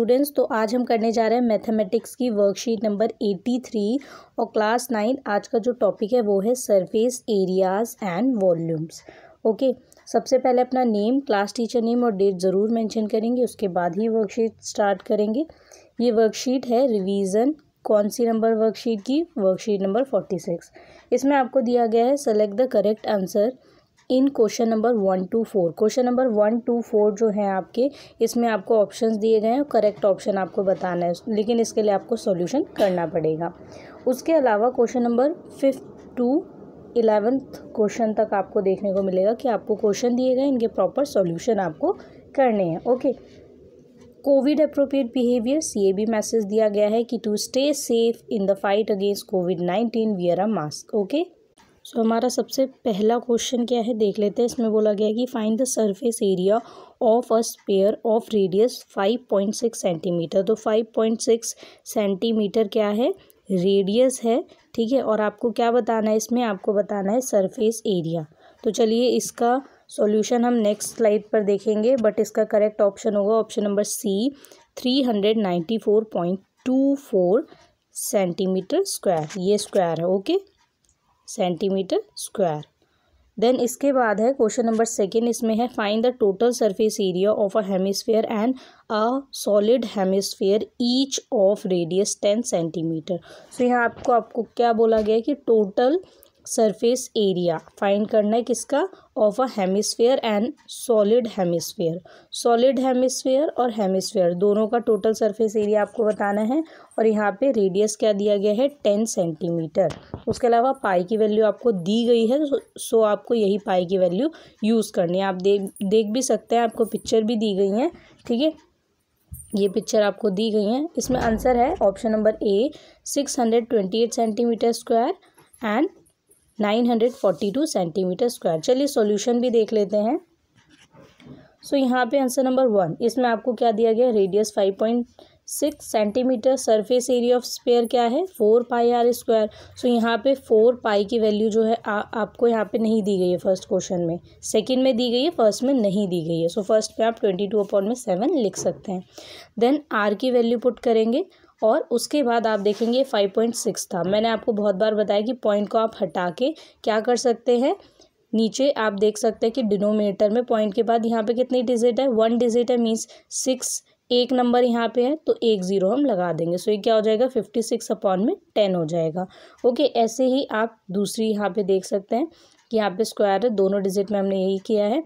Students तो आज हम करने जा रहे हैं मैथमेटिक्स की वर्कशीट नंबर एटी थ्री और क्लास नाइन आज का जो टॉपिक है वो है surface areas and volumes okay सबसे पहले अपना नेम क्लास टीचर नेम और डेट ज़रूर मेंशन करेंगे उसके बाद ही वर्कशीट स्टार्ट करेंगे ये वर्कशीट है रिवीजन कौन सी नंबर वर्कशीट की वर्कशीट नंबर फोर्टी सिक्स इसमें आपको दिया गया है select the correct answer in question number one to four question number one to four जो है आपके इसमें आपको ऑप्शंस दिए गए हैं करेक्ट ऑप्शन आपको बताना है लेकिन इसके लिए आपको सॉल्यूशन करना पड़ेगा उसके अलावा question number fifth to eleventh question तक आपको देखने को मिलेगा कि आपको क्वेश्चन दिए गए इनके प्रॉपर सोल्यूशन आपको करने हैं okay covid appropriate behaviour C A B message दिया गया है कि to stay safe in the fight against covid nineteen wear a mask okay so so, हमारा सबसे पहला क्वेश्चन क्या है देख लेते हैं इसमें बोला गया है कि find the surface area of a sphere of radius 5.6 centimetre तो 5.6 सेंटीमीटर क्या है रेडियस है ठीक है और आपको क्या बताना है इसमें आपको बताना है सरफेस एरिया तो चलिए इसका सॉल्यूशन हम नेक्स्ट स्लाइड पर देखेंगे बट इसका करेक्ट ऑप्शन होगा option number C three hundred ninety four point two four centimetre square ये स्क्वायर है ओके सेंटीमीटर स्क्वायर देन इसके बाद है क्वेश्चन नंबर सेकेंड इसमें है find the total surface area of a hemisphere and a solid hemisphere each of radius ten centimetre so यहाँ आपको आपको क्या बोला गया है कि टोटल सरफेस एरिया फाइंड करना है किसका of a hemisphere and solid hemisphere solid hemisphere और हेमिसफेयर दोनों का टोटल सरफेस एरिया आपको बताना है और यहाँ पे रेडियस क्या दिया गया है टेन सेंटीमीटर उसके अलावा पाई की वैल्यू आपको दी गई है सो तो आपको यही पाई की वैल्यू यूज़ करनी है आप देख देख भी सकते हैं आपको पिक्चर भी दी गई हैं ठीक है ये पिक्चर आपको दी गई हैं इसमें आंसर है option number A six hundred twenty eight centimetre square and 942 centimetre square चलिए सॉल्यूशन भी देख लेते हैं सो so, यहाँ पे आंसर नंबर वन इसमें आपको क्या दिया गया radius five point six centimetre surface area of sphere क्या है four pi r square so यहाँ पे फोर पाई की वैल्यू जो है आ, आपको यहाँ पे नहीं दी गई है फर्स्ट क्वेश्चन में सेकंड में दी गई है फर्स्ट में नहीं दी गई है सो so, फर्स्ट में आप ट्वेंटी टू अपॉन में सेवन लिख सकते हैं देन आर की वैल्यू पुट करेंगे और उसके बाद आप देखेंगे फाइव पॉइंट सिक्स था मैंने आपको बहुत बार बताया कि पॉइंट को आप हटा के क्या कर सकते हैं नीचे आप देख सकते हैं कि डिनोमिनेटर में पॉइंट के बाद यहाँ पे कितनी डिजिट है वन डिजिट है मीन्स सिक्स एक नंबर यहाँ पे है तो एक ज़ीरो हम लगा देंगे सो ये क्या हो जाएगा फिफ्टी सिक्स अपॉन में टेन हो जाएगा ओके ऐसे ही आप दूसरी यहाँ पे देख सकते हैं कि यहाँ पे स्क्वायर है दोनों डिजिट में हमने यही किया है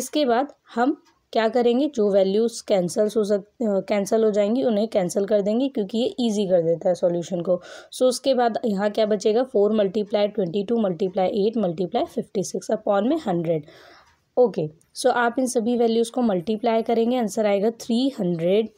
इसके बाद हम क्या करेंगे जो वैल्यूज़ कैंसल्स हो सक कैंसल हो जाएंगी उन्हें कैंसिल कर देंगे क्योंकि ये ईजी कर देता है सॉल्यूशन को सो so, उसके बाद यहाँ क्या बचेगा four multiply twenty two multiply eight multiply fifty six upon में हंड्रेड ओके सो आप इन सभी वैल्यूज़ को मल्टीप्लाई करेंगे आंसर आएगा three hundred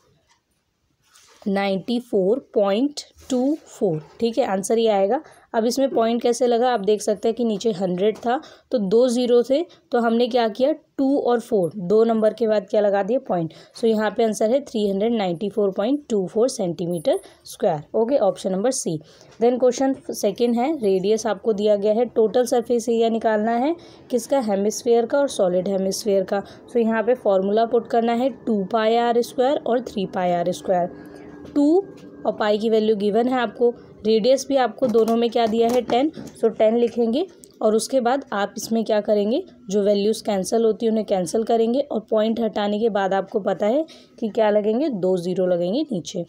ninety four point two four ठीक है आंसर ये आएगा अब इसमें पॉइंट कैसे लगा आप देख सकते हैं कि नीचे हंड्रेड था तो दो ज़ीरो थे तो हमने क्या किया टू और फोर दो नंबर के बाद क्या लगा दिया पॉइंट सो यहाँ पे आंसर है three hundred ninety four point two four centimetre square okay option number C then question second है रेडियस आपको दिया गया है टोटल सरफेस एरिया निकालना है किसका हेमिसफेयर का और सॉलिड हेमिसफेयर का सो so, यहाँ पर फॉर्मूला पुट करना है टू पाई आर स्क्वायर और three pi r square two और पाई की वैल्यू गिवन है आपको रेडियस भी आपको दोनों में क्या दिया है टेन सो टेन लिखेंगे और उसके बाद आप इसमें क्या करेंगे जो वैल्यूज़ कैंसिल होती है उन्हें कैंसिल करेंगे और पॉइंट हटाने के बाद आपको पता है कि क्या लगेंगे दो ज़ीरो लगेंगे नीचे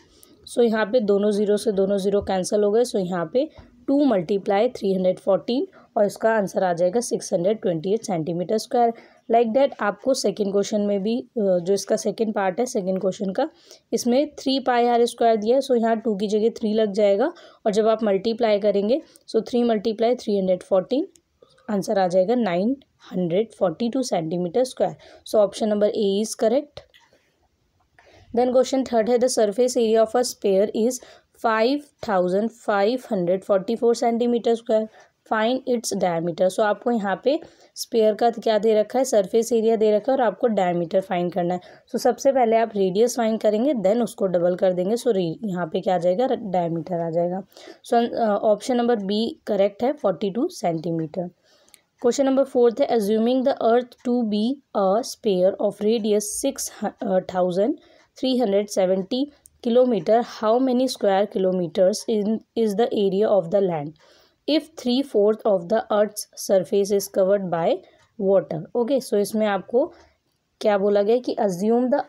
सो यहाँ पे दोनों ज़ीरो से दोनों ज़ीरो कैंसिल हो गए सो यहाँ पे two multiply three hundred fourteen और इसका आंसर आ जाएगा six hundred twenty eight centimetre square like like that आपको सेकेंड क्वेश्चन में भी जो इसका सेकेंड पार्ट है सेकेंड क्वेश्चन का इसमें थ्री पाई आर स्क्वायर दिया है सो यहाँ टू की जगह थ्री लग जाएगा और जब आप मल्टीप्लाई करेंगे so three multiply three hundred fourteen answer आ जाएगा nine hundred forty two centimetre square so option number A is correct then question third है the surface area of a sphere is five thousand five hundred forty four centimetre square find its diameter so आपको यहाँ पे spare का क्या दे रखा है surface area दे रखा है और आपको डायमीटर फाइन करना है सो so, सबसे पहले आप रेडियस फाइन करेंगे देन उसको डबल कर देंगे सो so, यहाँ पे क्या आ जाएगा डायमीटर आ जाएगा so option number B correct है forty two centimetre question number fourth है assuming the earth to be a sphere of radius six thousand three hundred seventy kilometre how many square kilometres in is the area of the land if three fourth of the earth surface is covered by water okay so इसमें आपको क्या बोला गया कि assume the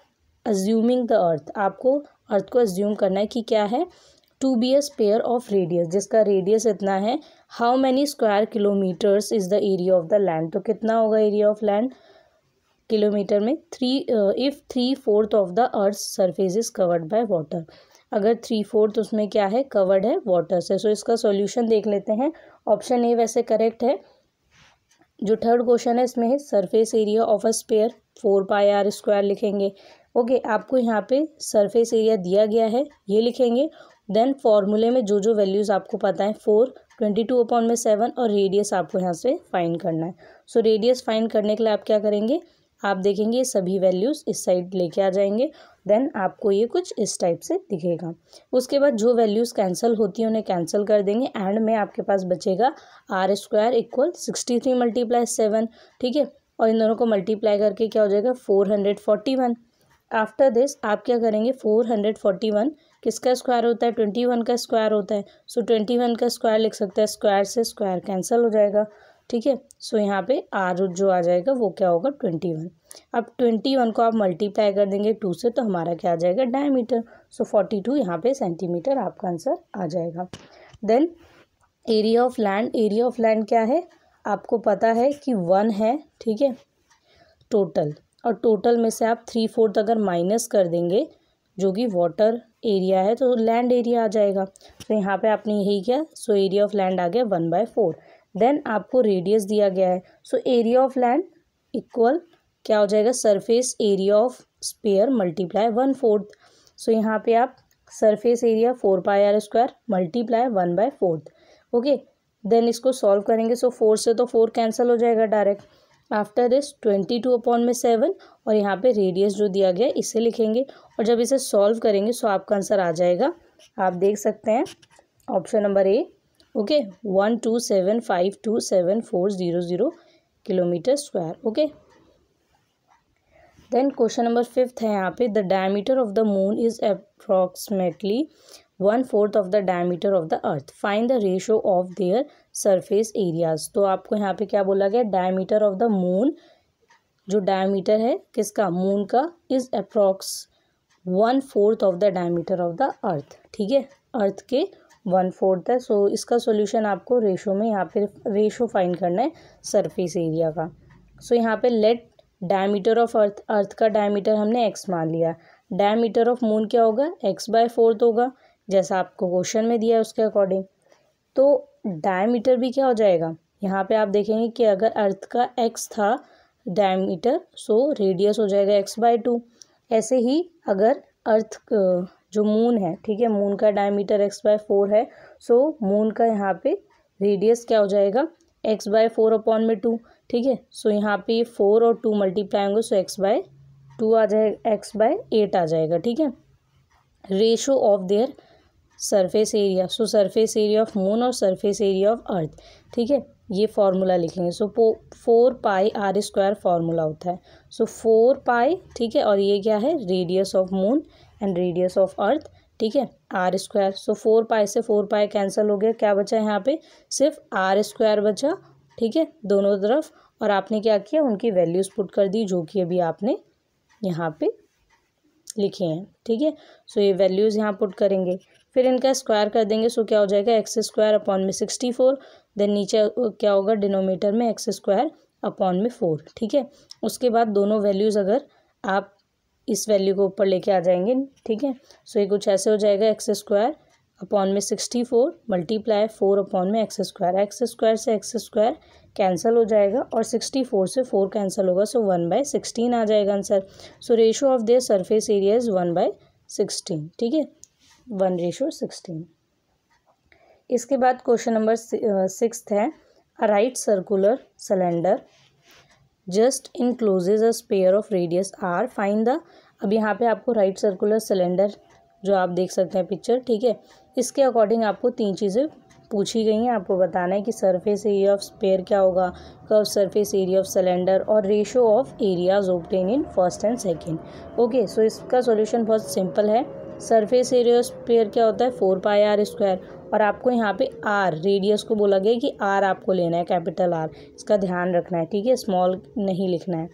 assuming the earth आपको earth को assume करना है कि क्या है to be sphere of radius जिसका रेडियस इतना है how many square kilometres is the area of the land तो कितना होगा एरिया ऑफ लैंड किलोमीटर में three if three fourth of the earth surface is covered by water अगर three fourth उसमें क्या है कवर्ड है वाटर से सो so, इसका सॉल्यूशन देख लेते हैं ऑप्शन ए वैसे करेक्ट है जो थर्ड क्वेश्चन है इसमें है surface area of a sphere four pi r square लिखेंगे ओके okay, आपको यहाँ पे सरफेस एरिया दिया गया है ये लिखेंगे देन फॉर्मूले में जो जो वैल्यूज़ आपको पता है फोर ट्वेंटी टू अपॉन में सेवन और रेडियस आपको यहाँ से फाइंड करना है सो रेडियस फाइंड करने के लिए आप क्या करेंगे आप देखेंगे सभी वैल्यूज़ इस साइड लेके आ जाएंगे देन आपको ये कुछ इस टाइप से दिखेगा उसके बाद जो वैल्यूज़ कैंसिल होती हैं उन्हें कैंसिल कर देंगे एंड में आपके पास बचेगा r square equal sixty three multiply seven ठीक है और इन दोनों को मल्टीप्लाई करके क्या हो जाएगा four hundred forty one after this आप क्या करेंगे फोर हंड्रेड फोर्टी वन किसका स्क्वायर होता है ट्वेंटी वन का स्क्वायर होता है सो ट्वेंटी वन का स्क्वायर लिख सकते हैं स्क्वायर से स्क्वायर कैंसिल हो जाएगा ठीक है सो यहाँ पे आर जो आ जाएगा वो क्या होगा ट्वेंटी वन अब ट्वेंटी वन को आप मल्टीप्लाई कर देंगे टू से तो हमारा क्या आ जाएगा डायमीटर सो फोर्टी टू यहाँ पे सेंटीमीटर आपका आंसर आ जाएगा then area of land area of land क्या है आपको पता है कि वन है ठीक है टोटल और टोटल में से आप थ्री फोर्थ अगर माइनस कर देंगे जो कि वाटर एरिया है तो लैंड एरिया आ जाएगा तो यहाँ पे आपने यही किया सो एरिया ऑफ लैंड आ गया वन बाय फोर देन आपको रेडियस दिया गया है so area of land equal क्या हो जाएगा surface area of sphere multiply one fourth so यहाँ पे आप surface area four pi r square multiply one by fourth okay then इसको सॉल्व करेंगे सो so फोर से तो फोर कैंसिल हो जाएगा direct after this twenty two upon में सेवन और यहाँ पे रेडियस जो दिया गया इसे लिखेंगे और जब इसे सॉल्व करेंगे सो आपका आंसर आ जाएगा आप देख सकते हैं option number A okay one two seven five two seven four zero zero kilometre square okay then question number fifth है यहाँ पे the diameter of the moon is approximately one fourth of the diameter of the earth find the ratio of their surface areas तो आपको यहाँ पे क्या बोला गया डायमीटर ऑफ द मून जो डायमीटर है किसका मून का is approx one fourth of the diameter of the earth ठीक है अर्थ के वन फोर्थ है सो इसका सोल्यूशन आपको रेशो में यहाँ पे रेशो फाइन करना है सरफेस एरिया का सो यहाँ पे let diameter of earth earth का डायमीटर हमने एक्स मान लिया डायमीटर ऑफ मून क्या होगा एक्स बाय फोर्थ होगा जैसा आपको क्वेश्चन में दिया है उसके अकॉर्डिंग तो डायमीटर भी क्या हो जाएगा यहाँ पर आप देखेंगे कि अगर अर्थ का एक्स था डायमीटर सो रेडियस हो जाएगा एक्स बाय टू ऐसे ही अगर अर्थ जो मून है ठीक है मून का डायमीटर एक्स बाय फोर है सो मून का यहाँ पे रेडियस क्या हो जाएगा एक्स बाय फोर अपॉन में टू ठीक है सो यहाँ पे फोर और टू मल्टीप्लाई होंगे सो एक्स बाय टू आ जाएगा एक्स बाय एट आ जाएगा ठीक है ratio of their surface area so surface area of moon और सरफेस एरिया ऑफ अर्थ ठीक है ये फार्मूला लिखेंगे सो पो four pi r square formula होता है सो फोर पाई ठीक है और ये क्या है radius of moon and radius of earth ठीक है are square so four pi से फोर पाए कैंसिल हो गया क्या बचा यहाँ पे सिर्फ आर स्क्वायर बचा ठीक है दोनों तरफ और आपने क्या किया उनकी वैल्यूज़ पुट कर दी जो कि अभी आपने यहाँ पे लिखे हैं ठीक है सो ये वैल्यूज़ यहाँ पुट करेंगे फिर इनका स्क्वायर कर देंगे सो क्या हो जाएगा एक्स स्क्वायर अपॉन में सिक्सटी फोर देन नीचे क्या होगा डिनोमीटर में एक्स स्क्वायर अपॉन में फोर ठीक है उसके बाद दोनों वैल्यूज़ अगर आप इस वैल्यू को ऊपर लेके आ जाएंगे ठीक है सो ये कुछ ऐसे हो जाएगा एक्स स्क्वायर अपॉन में sixty four multiply four upon में एक्स स्क्वायर एक्स स्क्वायर से एक्स स्क्वायर कैंसिल हो जाएगा और सिक्सटी फोर से फोर कैंसिल होगा सो वन बाय सिक्सटीन आ जाएगा answer so ratio of their surface area is one by sixteen ठीक है वन रेशो सिक्सटीन इसके बाद क्वेश्चन नंबर सिक्स है right circular cylinder just encloses a sphere of radius are fine the अब यहाँ पे आपको राइट सर्कुलर सिलेंडर जो आप देख सकते हैं पिक्चर ठीक है इसके अकॉर्डिंग आपको तीन चीज़ें पूछी गई हैं आपको बताना है कि सरफेस एरिया ऑफ स्पेयर क्या होगा curve surface area of cylinder और ratio of areas obtained in first and second okay so इसका सोल्यूशन बहुत सिंपल है सरफेस एरिया ऑफ स्पेयर क्या होता है फोर पाई आर स्क्वायर और आपको यहाँ पे आर रेडियस को बोला गया कि आर आपको लेना है कैपिटल आर इसका ध्यान रखना है ठीक है स्मॉल नहीं लिखना है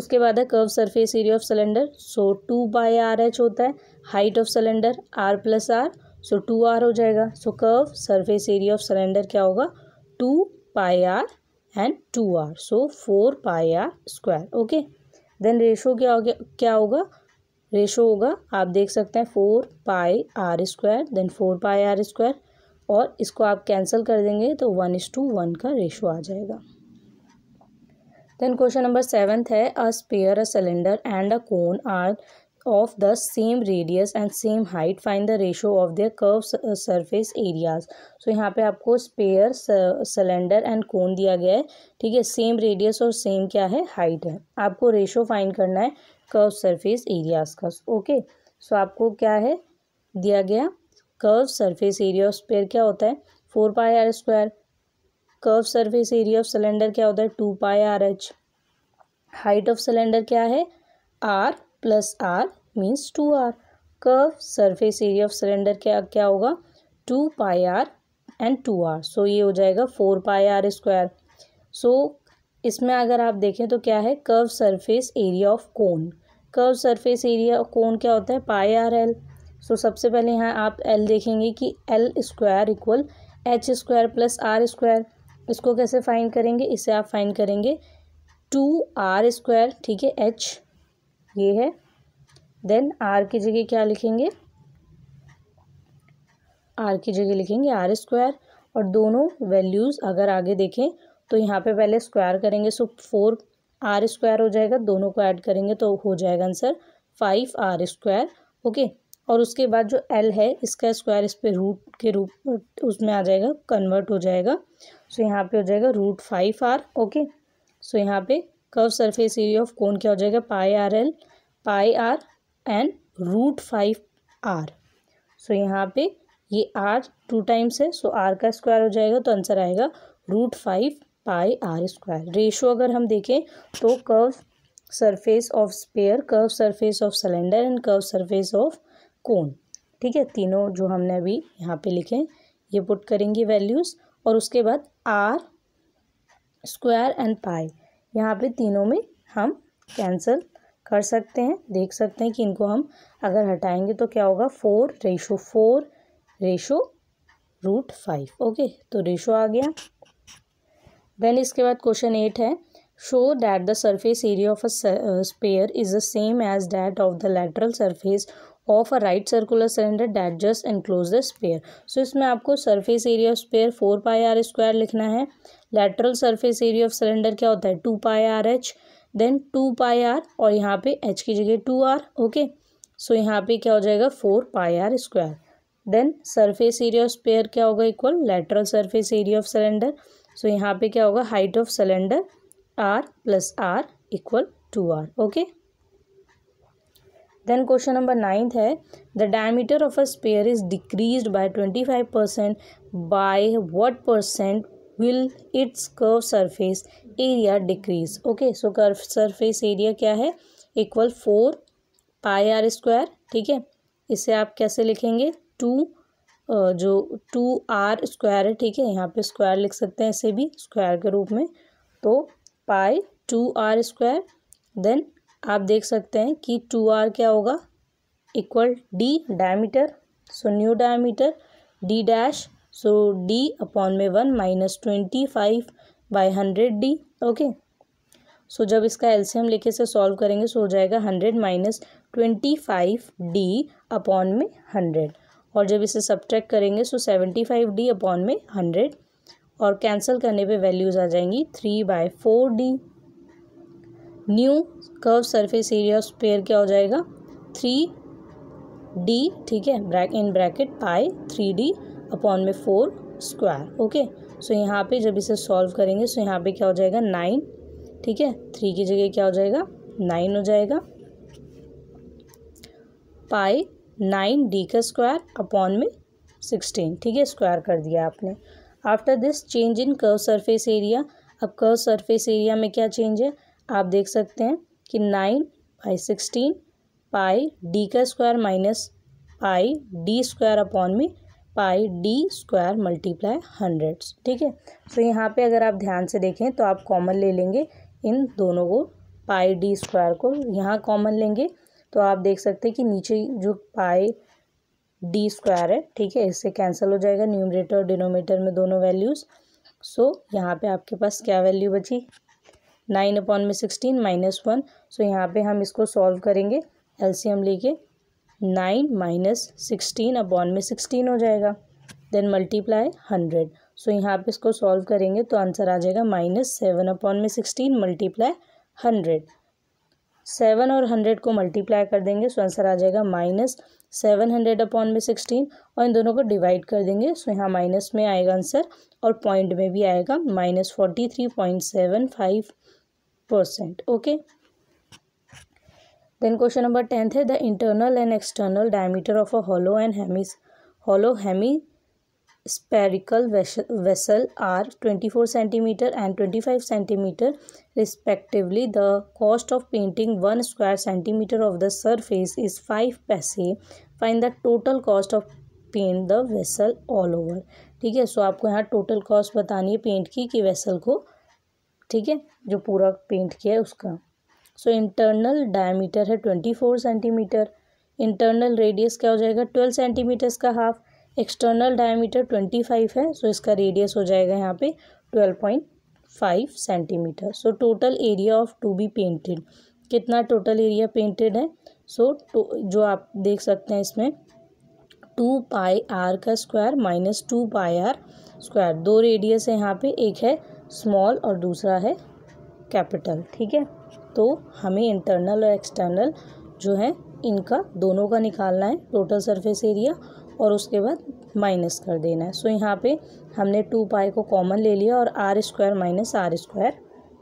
उसके बाद है curve surface area of cylinder so two by r h होता है height of cylinder r plus r so two r हो जाएगा so curve surface area of cylinder क्या होगा two pi r and two r so four pi r square okay then ratio क्या हो गया क्या होगा रेशो होगा आप देख सकते हैं four pi r square then four pi r square और इसको आप कैंसिल कर देंगे तो वन इस टू वन का रेशो आ जाएगा देन क्वेश्चन नंबर सेवन्थ है a sphere a cylinder and a cone are of the same radius and same height find the ratio of their curve surface areas so यहाँ पे आपको spare cylinder and कोन दिया गया है ठीक है same radius और सेम क्या है हाइट है आपको रेशो फाइंड करना है कर्व सरफेस एरियाज का ओके सो आपको क्या है दिया गया curve surface area of sphere क्या होता है four pi r square curve surface area of cylinder क्या होता है two pi r h height of cylinder क्या है r plus r means two r curve surface area of cylinder क्या क्या होगा two pi r and two r so ये हो जाएगा four pi r square so इसमें अगर आप देखें तो क्या है curve surface area of cone curve surface area cone क्या होता है पाई आर एल सो सबसे पहले यहाँ आप एल देखेंगे कि l square equal h square plus r square इसको कैसे फाइंड करेंगे इसे आप फाइंड करेंगे टू आर स्क्वायर ठीक है एच ये है देन आर की जगह क्या लिखेंगे आर की जगह लिखेंगे आर स्क्वायर और दोनों वैल्यूज़ अगर आगे देखें तो यहाँ पे पहले स्क्वायर करेंगे सो फोर आर स्क्वायर हो जाएगा दोनों को ऐड करेंगे तो हो जाएगा answer five r square okay और उसके बाद जो एल है इसका स्क्वायर इस पर रूट के रूप उसमें आ जाएगा कन्वर्ट हो जाएगा सो यहाँ पे हो जाएगा root five r okay so यहाँ पे कर्व सरफेस एरिया ऑफ कौन क्या हो जाएगा pi r l pi r and root five r so यहाँ पे ये आर टू टाइम्स है सो आर का स्क्वायर हो जाएगा तो आंसर आएगा root five pi r square ratio अगर हम देखें तो curve surface of sphere curve surface of cylinder and curve surface of cone ठीक है तीनों जो हमने अभी यहाँ पे लिखे ये पुट करेंगे वैल्यूज़ और उसके बाद आर स्क्वायर एंड पाई यहाँ पे तीनों में हम कैंसिल कर सकते हैं देख सकते हैं कि इनको हम अगर हटाएंगे तो क्या होगा four ratio four ratio root five okay तो रेशो आ गया देन इसके बाद क्वेश्चन एट है show that the surface area of a sphere is the same as that of the lateral surface of a right circular cylinder that just enclose the sphere so इसमें आपको surface area of sphere four pi r square लिखना है lateral surface area of cylinder क्या होता है two pi r h then two pi r और यहाँ पे एच की जगह टू आर ओके सो यहाँ पे क्या हो जाएगा four pi r square then surface area of sphere क्या होगा equal lateral surface area of cylinder so so, यहाँ पे क्या होगा height of cylinder r plus r equal two r okay then question number ninth है the diameter of a sphere is decrease by twenty five percent by what percent will its curve surface area decrease okay so curve surface area क्या है equal four pi r square ठीक है इसे आप कैसे लिखेंगे to जो to r square है ठीक है यहाँ पे स्क्वायर लिख सकते हैं ऐसे भी स्क्वायर के रूप में तो pi two r square then आप देख सकते हैं कि टू आर क्या होगा equal d diameter so new diameter d dash so d upon में one minus twenty five by hundred d okay so जब इसका एलसीएम लेके से सॉल्व करेंगे सो हो जाएगा hundred minus twenty five d upon में हंड्रेड और जब इसे सब्ट्रैक्ट करेंगे so seventy five d upon में हंड्रेड और कैंसिल करने पे वैल्यूज़ आ जाएंगी three by four d new curve surface area sphere क्या हो जाएगा थ्री डी ठीक है ब्रैक in bracket pi three d upon में फोर स्क्वायर ओके सो यहाँ पे जब इसे सॉल्व करेंगे सो यहाँ पे क्या हो जाएगा नाइन ठीक है थ्री की जगह क्या हो जाएगा नाइन हो जाएगा पाई नाइन डी का स्क्वायर अपॉन में सिक्सटीन ठीक है स्क्वायर कर दिया आपने after this change in curve surface area अब कर्व सरफेस एरिया में क्या चेंज है आप देख सकते हैं कि nine by sixteen pi d का square minus pi d square upon में pi d square multiply hundred ठीक है तो यहाँ पे अगर आप ध्यान से देखें तो आप कॉमन ले लेंगे इन दोनों को पाई डी स्क्वायर को यहाँ कॉमन लेंगे तो आप देख सकते हैं कि नीचे जो पाए डी स्क्वायर है ठीक है इससे कैंसिल हो जाएगा न्यूमरेटर और डिनोमेटर में दोनों वैल्यूज़ सो so, यहाँ पे आपके पास क्या वैल्यू बची नाइन अपॉन में सिक्सटीन माइनस वन सो यहाँ पे हम इसको सॉल्व करेंगे एलसीएम लेके नाइन माइनस सिक्सटीन अपॉन में सिक्सटीन हो जाएगा देन मल्टीप्लाई हंड्रेड सो यहाँ पे इसको सॉल्व करेंगे तो आंसर आ जाएगा माइनस सेवन अपॉन में सिक्सटीन मल्टीप्लाई हंड्रेड सेवन और हंड्रेड को मल्टीप्लाई कर देंगे सो आंसर आ जाएगा माइनस सेवन हंड्रेड अपॉन में सिक्सटीन और इन दोनों को डिवाइड कर देंगे सो यहाँ माइनस में आएगा आंसर और पॉइंट में भी आएगा minus forty three point seven five percent okay then question number tenth है the internal and external diameter of a hollow and hemi hollow hemi spherical vessel are twenty four centimetre and twenty five centimetre respectively the cost of painting one square centimetre of the surface is five paise find the total cost of paint the vessel all over ठीक है सो आपको यहाँ total cost बतानी है paint की कि vessel को ठीक है जो पूरा पेंट किया है उसका सो इंटरनल डायमीटर है twenty four centimetre internal radius क्या हो जाएगा ट्वेल्व सेंटीमीटर्स का half external diameter twenty five है सो इसका रेडियस हो जाएगा यहाँ पे twelve point five centimetre so total area of to be painted कितना टोटल एरिया पेंटेड है सो so, तो, जो आप देख सकते हैं इसमें टू पाई आर का square minus two pi r square दो रेडियस है यहाँ पे एक है स्मॉल और दूसरा है कैपिटल ठीक है तो हमें इंटरनल और एक्सटर्नल जो है इनका दोनों का निकालना है टोटल सरफेस एरिया और उसके बाद माइनस कर देना है सो so, यहाँ पे हमने टू पाई को कॉमन ले लिया और r square minus r square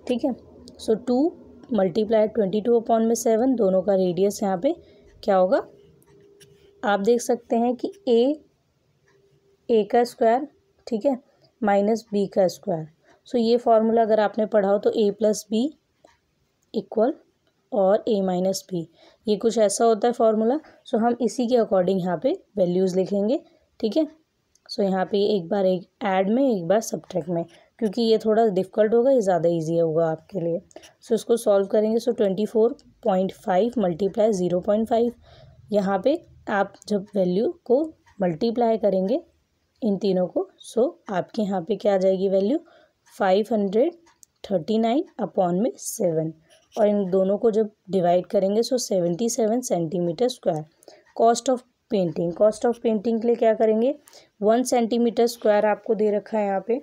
ठीक है so two multiply twenty two upon में सेवन दोनों का रेडियस यहाँ पे क्या होगा आप देख सकते हैं कि ए ए का स्क्वायर ठीक है माइनस बी का स्क्वायर सो so, ये फार्मूला अगर आपने पढ़ा हो तो ए प्लस बी इक्वल और ए माइनस बी ये कुछ ऐसा होता है फॉर्मूला सो हम इसी के अकॉर्डिंग यहाँ पे वैल्यूज़ लिखेंगे ठीक है सो यहाँ पे एक बार एक ऐड में एक बार सब्ट्रैक्ट में क्योंकि ये थोड़ा डिफ़िकल्ट होगा ये ज़्यादा ईजी होगा आपके लिए सो इसको सॉल्व करेंगे so twenty four point five multiply zero point five यहाँ पर आप जब वैल्यू को मल्टीप्लाई करेंगे इन तीनों को सो आपके यहाँ पर क्या आ जाएगी value five hundred thirty nine upon में सेवन और इन दोनों को जब डिवाइड करेंगे so seventy seven centimetre square cost of painting cost of painting के लिए क्या करेंगे वन सेंटीमीटर स्क्वायर आपको दे रखा है यहाँ पे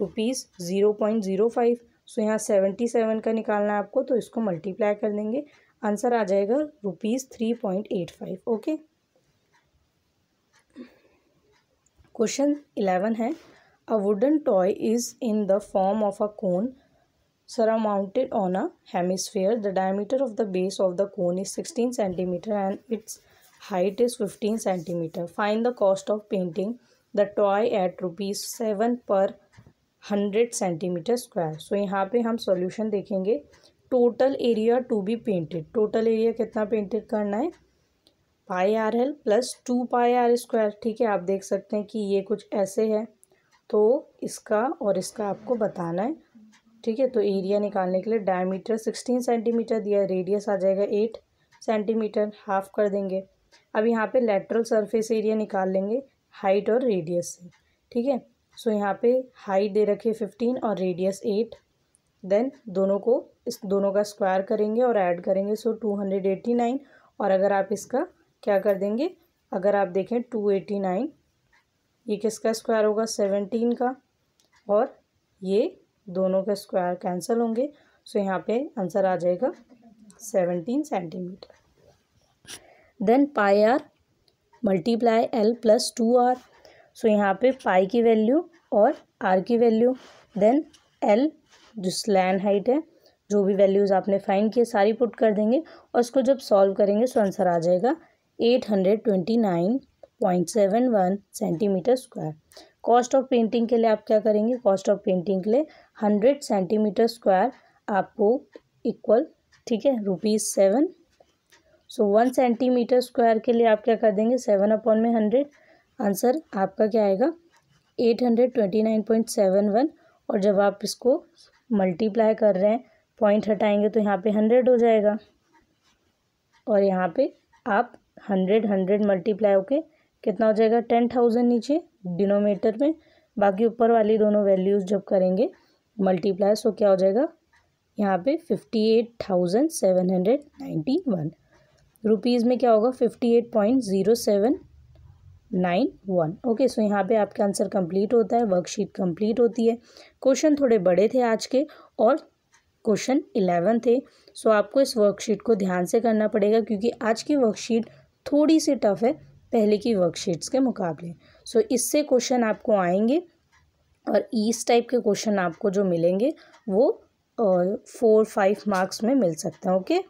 rupees zero point zero five so यहाँ सेवेंटी सेवन का निकालना है आपको तो इसको मल्टीप्लाई कर देंगे आंसर आ जाएगा rupees three point eight five okay question eleven है a wooden toy is in the form of a cone surmounted on a hemisphere. The diameter of the base of the cone is 16 cm and its height is 15 cm. Find the cost of painting the toy at rupees 7 per 100 cm square. So yahan pe hum solution dekhenge total area to be painted total area kitna painted karna hai pi r l plus 2 pi r square theek hai aap dekh sakte hain ki ye kuch aise hai तो इसका और इसका आपको बताना है ठीक है तो एरिया निकालने के लिए डायमीटर सिक्सटीन सेंटीमीटर दिया है रेडियस आ जाएगा एट सेंटीमीटर हाफ कर देंगे अब यहाँ पे लेटरल सरफेस एरिया निकाल लेंगे हाइट और रेडियस से ठीक है सो यहाँ पे हाइट दे रखी है फिफ्टीन और रेडियस एट देन दोनों को इस दोनों का स्क्वायर करेंगे और ऐड करेंगे so two hundred eighty nine और अगर आप इसका क्या कर देंगे अगर आप देखें टू एटी नाइन ये किसका स्क्वायर होगा सेवनटीन का और ये दोनों के स्क्वायर कैंसिल होंगे सो यहाँ पे आंसर आ जाएगा seventeen centimetre then pi r multiply l plus two r so यहाँ पे पाई की वैल्यू और आर की वैल्यू देन एल जो स्लैन हाइट है जो भी वैल्यूज़ आपने फाइंड किए सारी पुट कर देंगे और उसको जब सॉल्व करेंगे सो आंसर आ जाएगा eight hundred twenty nine point seven one centimetre square cost of painting के लिए आप क्या करेंगे कॉस्ट ऑफ पेंटिंग के लिए हंड्रेड सेंटीमीटर स्क्वायर आपको इक्वल ठीक है rupees seven so one centimetre square के लिए आप क्या कर देंगे सेवन अपॉन में हंड्रेड आंसर आपका क्या आएगा eight hundred twenty nine point seven one और जब आप इसको मल्टीप्लाई कर रहे हैं पॉइंट हटाएंगे तो यहाँ पे हंड्रेड हो जाएगा और यहाँ पे आप हंड्रेड हंड्रेड मल्टीप्लाई होके कितना हो जाएगा टेन थाउजेंड नीचे डिनोमीटर में बाकी ऊपर वाली दोनों वैल्यूज़ जब करेंगे मल्टीप्लाई सो क्या हो जाएगा यहाँ पे fifty eight thousand seven hundred ninety one rupees में क्या होगा fifty eight point zero seven nine one okay so यहाँ पे आपका आंसर कंप्लीट होता है वर्कशीट कंप्लीट होती है क्वेश्चन थोड़े बड़े थे आज के और क्वेश्चन इलेवन थे सो आपको इस वर्कशीट को ध्यान से करना पड़ेगा क्योंकि आज की वर्कशीट थोड़ी सी टफ है पहले की वर्कशीट्स के मुकाबले सो so इससे क्वेश्चन आपको आएंगे और इस टाइप के क्वेश्चन आपको जो मिलेंगे वो फोर फाइव मार्क्स में मिल सकते हैं ओके